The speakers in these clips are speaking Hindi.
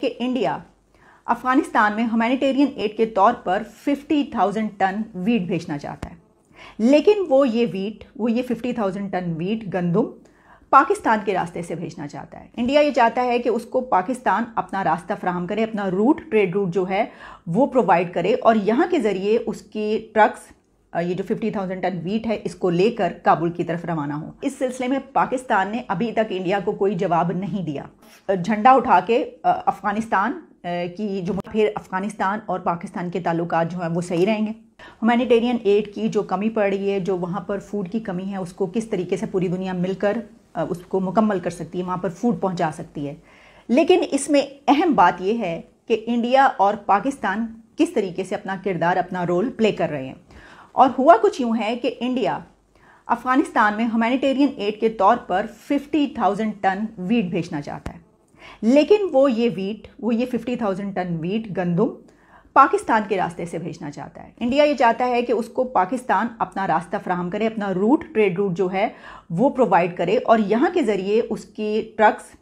कि इंडिया अफगानिस्तान में ह्यूमैनिटेरियन एड के तौर पर 50,000 टन वीट भेजना चाहता है लेकिन वो ये वीट वो ये 50,000 टन वीट गंदुम पाकिस्तान के रास्ते से भेजना चाहता है इंडिया ये चाहता है कि उसको पाकिस्तान अपना रास्ता फ्राहम करे अपना रूट ट्रेड रूट जो है वो प्रोवाइड करे और यहाँ के ज़रिए उसके ट्रक्स ये जो 50,000 टन वीट है इसको लेकर काबुल की तरफ रवाना हो इस सिलसिले में पाकिस्तान ने अभी तक इंडिया को कोई जवाब नहीं दिया झंडा उठा के अफगानिस्तान की जो फिर अफगानिस्तान और पाकिस्तान के ताल्लुक जो हैं वो सही रहेंगे हुमानिटेरियन एड की जो कमी पड़ रही है जो वहाँ पर फूड की कमी है उसको किस तरीके से पूरी दुनिया मिलकर उसको मुकम्मल कर सकती है वहाँ पर फूड पहुँचा सकती है लेकिन इसमें अहम बात यह है कि इंडिया और पाकिस्तान किस तरीके से अपना किरदार अपना रोल प्ले कर रहे हैं और हुआ कुछ यूँ है कि इंडिया अफगानिस्तान में ह्यूमैनिटेरियन एड के तौर पर 50,000 टन वीट भेजना चाहता है लेकिन वो ये वीट वो ये 50,000 टन वीट गंदुम पाकिस्तान के रास्ते से भेजना चाहता है इंडिया ये चाहता है कि उसको पाकिस्तान अपना रास्ता फ्राहम करे अपना रूट ट्रेड रूट जो है वो प्रोवाइड करे और यहाँ के ज़रिए उसकी ट्रक्स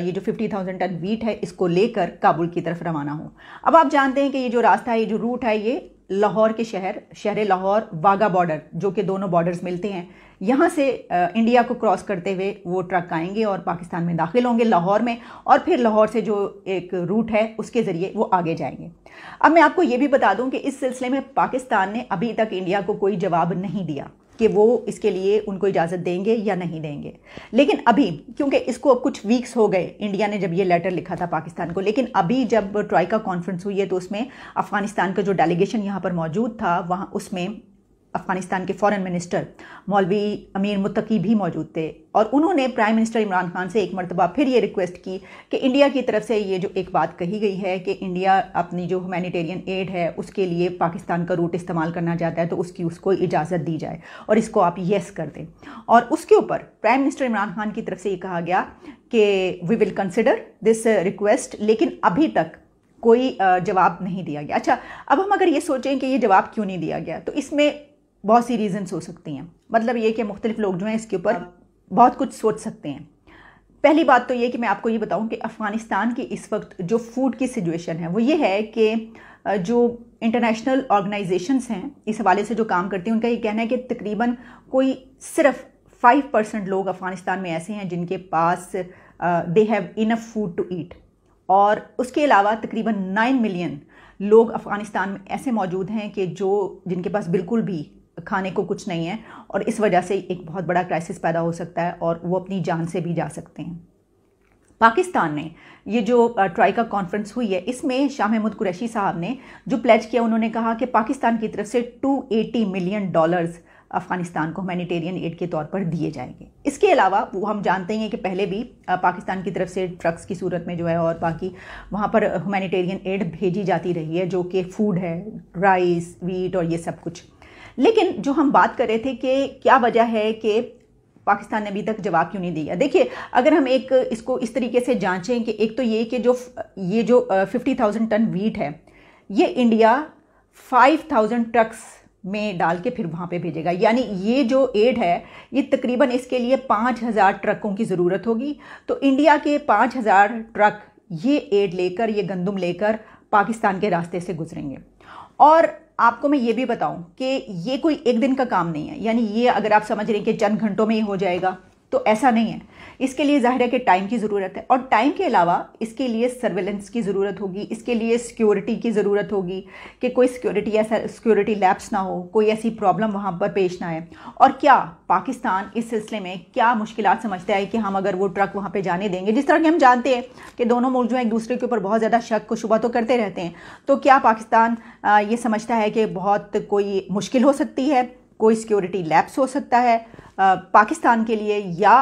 ये जो 50,000 टन वीट है इसको लेकर काबुल की तरफ रवाना हो अब आप जानते हैं कि ये जो रास्ता है ये जो रूट है ये लाहौर के शहर शहर लाहौर वाघा बॉर्डर जो कि दोनों बॉर्डर्स मिलते हैं यहाँ से इंडिया को क्रॉस करते हुए वो ट्रक आएंगे और पाकिस्तान में दाखिल होंगे लाहौर में और फिर लाहौर से जो एक रूट है उसके ज़रिए वो आगे जाएंगे अब मैं आपको ये भी बता दूं कि इस सिलसिले में पाकिस्तान ने अभी तक इंडिया को कोई जवाब नहीं दिया कि वो इसके लिए उनको इजाज़त देंगे या नहीं देंगे लेकिन अभी क्योंकि इसको अब कुछ वीक्स हो गए इंडिया ने जब ये लेटर लिखा था पाकिस्तान को लेकिन अभी जब ट्राइका कॉन्फ्रेंस हुई है तो उसमें अफ़गानिस्तान का जो डेलीगेशन यहाँ पर मौजूद था वहाँ उसमें अफगानिस्तान के फॉरेन मिनिस्टर मौलवी अमीर मुतकी भी मौजूद थे और उन्होंने प्राइम मिनिस्टर इमरान खान से एक मरतबा फिर ये रिक्वेस्ट की कि इंडिया की तरफ से ये जो एक बात कही गई है कि इंडिया अपनी जो ह्यूमैनिटेरियन एड है उसके लिए पाकिस्तान का रूट इस्तेमाल करना चाहता है तो उसकी उसको इजाज़त दी जाए और इसको आप येस कर दें और उसके ऊपर प्राइम मिनिस्टर इमरान खान की तरफ से ये कहा गया कि we will consider this request लेकिन अभी तक कोई जवाब नहीं दिया गया अच्छा अब हम अगर ये सोचें कि ये जवाब क्यों नहीं दिया गया तो इसमें बहुत सी रीज़न्स हो सकती हैं मतलब ये कि मुख्तलिफ लोग जो हैं इसके ऊपर हाँ। बहुत कुछ सोच सकते हैं पहली बात तो ये कि मैं आपको ये बताऊं कि अफ़गानिस्तान की इस वक्त जो फूड की सिचुएशन है वो ये है कि जो इंटरनेशनल ऑर्गेनाइजेशंस हैं इस हवाले से जो काम करती हैं उनका ये कहना है कि तकरीबन कोई सिर्फ फाइव परसेंट लोग अफ़गानिस्तान में ऐसे हैं जिनके पास they have enough food to eat और उसके अलावा तकरीबन नाइन मिलियन लोग अफ़गानिस्तान में ऐसे मौजूद हैं कि जो जिनके पास बिल्कुल भी खाने को कुछ नहीं है और इस वजह से एक बहुत बड़ा क्राइसिस पैदा हो सकता है और वो अपनी जान से भी जा सकते हैं पाकिस्तान ने ये जो ट्राई का कॉन्फ्रेंस हुई है इसमें शाह महमूद कुरैशी साहब ने जो प्लेज किया उन्होंने कहा कि पाकिस्तान की तरफ से 280 मिलियन डॉलर्स अफ़गानिस्तान को ह्यूमैनिटेरियन एड के तौर पर दिए जाएंगे इसके अलावा वो हम जानते हैं कि पहले भी पाकिस्तान की तरफ से ट्रक्स की सूरत में जो है और बाकी वहाँ पर ह्यूमैनिटेरियन एड भेजी जाती रही है जो कि फूड है राइस वीट और ये सब कुछ लेकिन जो हम बात कर रहे थे कि क्या वजह है कि पाकिस्तान ने अभी तक जवाब क्यों नहीं दिया देखिए अगर हम एक इसको इस तरीके से जांचें कि एक तो ये कि जो ये जो फिफ्टी थाउजेंड टन वीट है ये इंडिया फाइव थाउजेंड ट्रक्स में डाल के फिर वहाँ पे भेजेगा यानी ये जो एड है ये तकरीबन इसके लिए पाँच हज़ार ट्रकों की ज़रूरत होगी तो इंडिया के पाँच हज़ार ट्रक ये एड लेकर ये गंदम लेकर पाकिस्तान के रास्ते से गुजरेंगे और आपको मैं ये भी बताऊं कि ये कोई एक दिन का काम नहीं है यानी ये अगर आप समझ रहे हैं कि चंद घंटों में ही हो जाएगा तो ऐसा नहीं है इसके लिए जाहिर है कि टाइम की ज़रूरत है और टाइम के अलावा इसके लिए सर्वेलेंस की ज़रूरत होगी इसके लिए सिक्योरिटी की ज़रूरत होगी कि कोई सिक्योरिटी ऐसा सिक्योरिटी लैप्स ना हो कोई ऐसी प्रॉब्लम वहाँ पर पेश ना आए और क्या पाकिस्तान इस सिलसिले में क्या मुश्किल समझता है कि हम अगर वो ट्रक वहाँ पर जाने देंगे जिस तरह कि हम जानते हैं कि दोनों मुल्क जो है एक दूसरे के ऊपर बहुत ज़्यादा शक को शुबा तो करते रहते हैं तो क्या पाकिस्तान ये समझता है कि बहुत कोई मुश्किल हो सकती है कोई सिक्योरिटी लैप्स हो सकता है पाकिस्तान के लिए या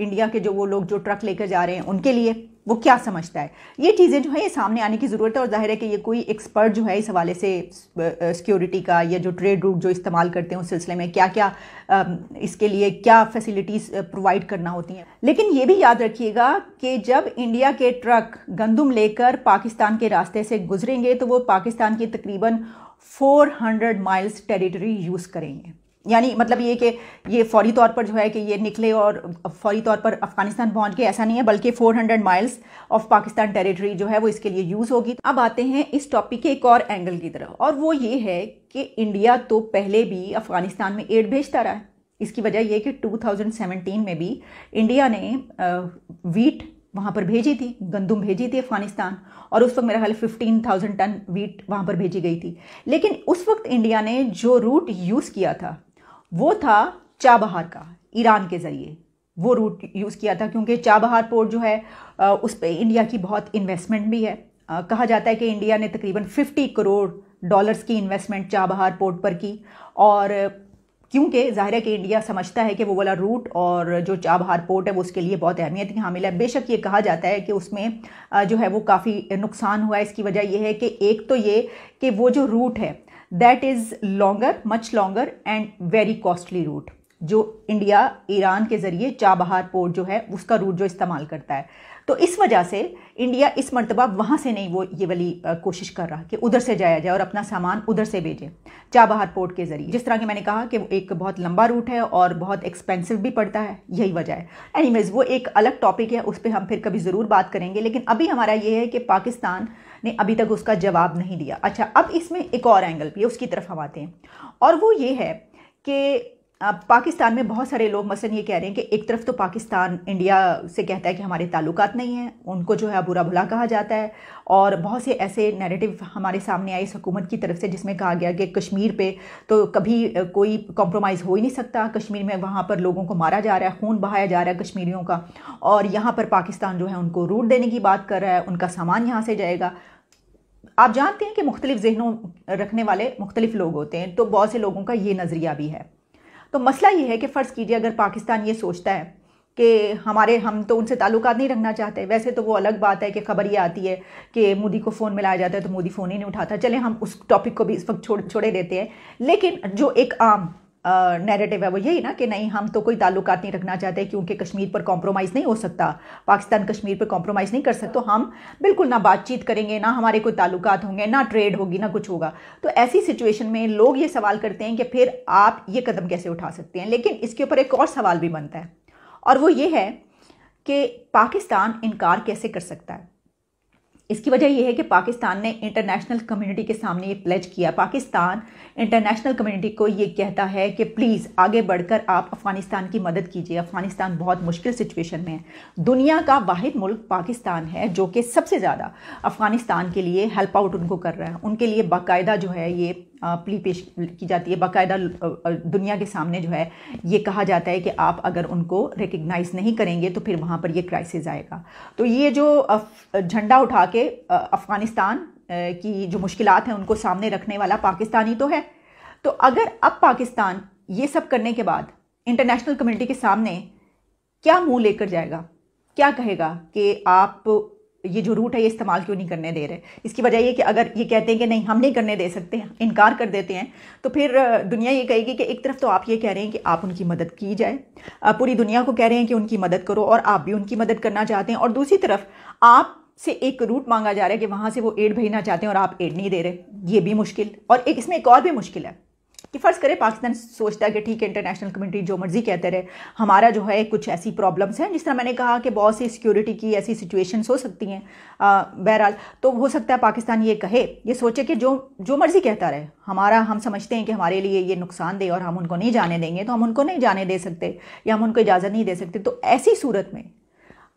इंडिया के जो वो लोग जो ट्रक लेकर जा रहे हैं उनके लिए वो क्या समझता है ये चीज़ें जो है ये सामने आने की ज़रूरत है और जाहिर है कि ये कोई एक्सपर्ट जो है इस हवाले से सिक्योरिटी का या जो ट्रेड रूट जो इस्तेमाल करते हैं उस सिलसिले में क्या क्या इसके लिए क्या फैसिलिटीज़ प्रोवाइड करना होती हैं लेकिन ये भी याद रखिएगा कि जब इंडिया के ट्रक गंदम लेकर पाकिस्तान के रास्ते से गुजरेंगे तो वो पाकिस्तान की तकरीबन 400 माइल्स टेरिटरी यूज़ करेंगे यानी मतलब ये कि ये फौरी तौर पर जो है कि ये निकले और फौरी तौर पर अफगानिस्तान पहुंच गए ऐसा नहीं है बल्कि 400 माइल्स ऑफ पाकिस्तान टेरिटरी जो है वो इसके लिए यूज़ होगी अब आते हैं इस टॉपिक के एक और एंगल की तरफ और वो ये है कि इंडिया तो पहले भी अफगानिस्तान में एड भेजता रहा है इसकी वजह यह कि 2017 में भी इंडिया ने वीट वहाँ पर भेजी थी गंदुम भेजी थी अफगानिस्तान और उस वक्त मेरा ख्याल फिफ्टीन थाउजेंड टन वीट वहाँ पर भेजी गई थी लेकिन उस वक्त इंडिया ने जो रूट यूज़ किया था वो था चाबहार का ईरान के ज़रिए वो रूट यूज़ किया था क्योंकि चाबहार पोर्ट जो है उस पर इंडिया की बहुत इन्वेस्टमेंट भी है कहा जाता है कि इंडिया ने तकरीबन 50 करोड़ डॉलर्स की इन्वेस्टमेंट चाबहार पोर्ट पर की और क्योंकि ज़ाहिर है कि इंडिया समझता है कि वो वाला रूट और जो चाबहार पोर्ट है वो उसके लिए बहुत अहमियत की हामिल है बेशक ये कहा जाता है कि उसमें जो है वो काफ़ी नुकसान हुआ है इसकी वजह यह है कि एक तो ये कि वो जो रूट है that is longer much longer and very costly route जो इंडिया ईरान के ज़रिए चाबहार पोर्ट जो है उसका रूट जो इस्तेमाल करता है तो इस वजह से इंडिया इस मरतबा वहाँ से नहीं वो ये वाली कोशिश कर रहा कि उधर से जाया जाए और अपना सामान उधर से भेजें चाबहार पोर्ट के ज़रिए जिस तरह के मैंने कहा कि वो एक बहुत लंबा रूट है और बहुत एक्सपेंसिव भी पड़ता है यही वजह है एनी वो एक अलग टॉपिक है उस पर हम फिर कभी ज़रूर बात करेंगे लेकिन अभी हमारा ये है कि पाकिस्तान ने अभी तक उसका जवाब नहीं दिया अच्छा अब इसमें एक और एंगल भी है उसकी तरफ हम आते हैं और वो ये है कि अब पाकिस्तान में बहुत सारे लोग मसलन ये कह रहे हैं कि एक तरफ तो पाकिस्तान इंडिया से कहता है कि हमारे ताल्लुकात नहीं हैं उनको जो है बुरा भला कहा जाता है और बहुत से ऐसे नैरेटिव हमारे सामने आए इस हुकूमत की तरफ से जिसमें कहा गया कि कश्मीर पे तो कभी कोई कॉम्प्रोमाइज़ हो ही नहीं सकता कश्मीर में वहाँ पर लोगों को मारा जा रहा है खून बहाया जा रहा है कश्मीरियों का और यहाँ पर पाकिस्तान जो है उनको रूट देने की बात कर रहा है उनका सामान यहाँ से जाएगा आप जानते हैं कि मुख्तलिफ़ जहनों रखने वाले मुख्तलिफ़ लोग होते हैं तो बहुत से लोगों का ये नज़रिया भी है तो मसला ये है कि फ़र्ज़ कीजिए अगर पाकिस्तान ये सोचता है कि हमारे हम तो उनसे ताल्लुक नहीं रखना चाहते वैसे तो वो अलग बात है कि खबर ये आती है कि मोदी को फ़ोन मिलाया जाता है तो मोदी फ़ोन ही नहीं उठाता चले हम उस टॉपिक को भी इस वक्त छोड़ छोड़े देते हैं लेकिन जो एक आम नैरेटिव है वो यही ना कि नहीं हम तो कोई ताल्लुक नहीं रखना चाहते क्योंकि कश्मीर पर कॉम्प्रोमाइज़ नहीं हो सकता पाकिस्तान कश्मीर पर कॉम्प्रोमाइज़ नहीं कर सकता तो हम बिल्कुल ना बातचीत करेंगे ना हमारे कोई ताल्लुक होंगे ना ट्रेड होगी ना कुछ होगा तो ऐसी सिचुएशन में लोग ये सवाल करते हैं कि फिर आप ये कदम कैसे उठा सकते हैं लेकिन इसके ऊपर एक और सवाल भी बनता है और वो ये है कि पाकिस्तान इनकार कैसे कर सकता है इसकी वजह यह है कि पाकिस्तान ने इंटरनेशनल कम्युनिटी के सामने ये प्लेज किया पाकिस्तान इंटरनेशनल कम्युनिटी को ये कहता है कि प्लीज़ आगे बढ़कर आप अफ़गानिस्तान की मदद कीजिए अफ़गानिस्तान बहुत मुश्किल सिचुएशन में है दुनिया का वाद मुल्क पाकिस्तान है जो कि सबसे ज़्यादा अफ़गानिस्तान के लिए हेल्प आउट उनको कर रहा है उनके लिए बाकायदा जो है ये प्ली पेश की जाती है बाकायदा दुनिया के सामने जो है ये कहा जाता है कि आप अगर उनको रिकग्नाइज़ नहीं करेंगे तो फिर वहाँ पर ये क्राइसिस आएगा तो ये जो झंडा उठा के अफ़गानिस्तान की जो मुश्किल हैं उनको सामने रखने वाला पाकिस्तानी तो है तो अगर अब पाकिस्तान ये सब करने के बाद इंटरनेशनल कम्युनिटी के सामने क्या मुंह लेकर जाएगा क्या कहेगा कि आप ये जो रूट है ये इस्तेमाल क्यों नहीं करने दे रहे इसकी वजह ये कि अगर ये कहते हैं कि नहीं हम नहीं करने दे सकते इनकार कर देते हैं तो फिर दुनिया ये कहेगी कि एक तरफ तो आप ये कह रहे हैं कि आप उनकी मदद की जाए पूरी दुनिया को कह रहे हैं कि उनकी मदद करो और आप भी उनकी मदद करना चाहते हैं और दूसरी तरफ आप से एक रूट मांगा जा रहा है कि वहाँ से वो एड भेजना चाहते हैं और आप एड नहीं दे रहे ये भी मुश्किल और एक इसमें एक और भी मुश्किल है कि फ़र्ज़ करें पाकिस्तान सोचता है कि ठीक है इंटरनेशनल कम्युनिटी जो मर्ज़ी कहते रहे हमारा जो है कुछ ऐसी प्रॉब्लम्स हैं जिस तरह मैंने कहा कि बहुत सी सिक्योरिटी की ऐसी सिचुएशन हो सकती हैं बहरहाल तो हो सकता है पाकिस्तान ये कहे ये सोचे कि जो जो मर्ज़ी कहता रहे हमारा हम समझते हैं कि हमारे लिए ये नुकसान दे और हम उनको नहीं जाने देंगे तो हम उनको नहीं जाने दे सकते या हम उनको इजाज़त नहीं दे सकते तो ऐसी सूरत में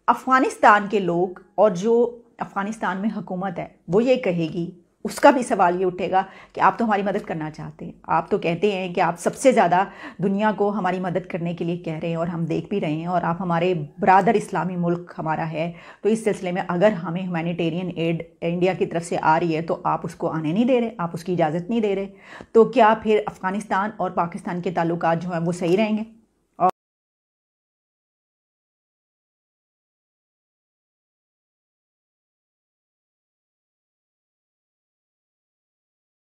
अफ़गानिस्तान के लोग और जो अफ़गानिस्तान में हुकूमत है वो ये कहेगी उसका भी सवाल ये उठेगा कि आप तो हमारी मदद करना चाहते हैं आप तो कहते हैं कि आप सबसे ज़्यादा दुनिया को हमारी मदद करने के लिए कह रहे हैं और हम देख भी रहे हैं और आप हमारे बरदर इस्लामी मुल्क हमारा है तो इस सिलसिले में अगर हमें ह्यूमानिटेरियन एड इंडिया की तरफ से आ रही है तो आप उसको आने नहीं दे रहे आप उसकी इजाज़त नहीं दे रहे तो क्या फिर अफ़गानिस्तान और पाकिस्तान के ताल्लुक जो हैं वो सही रहेंगे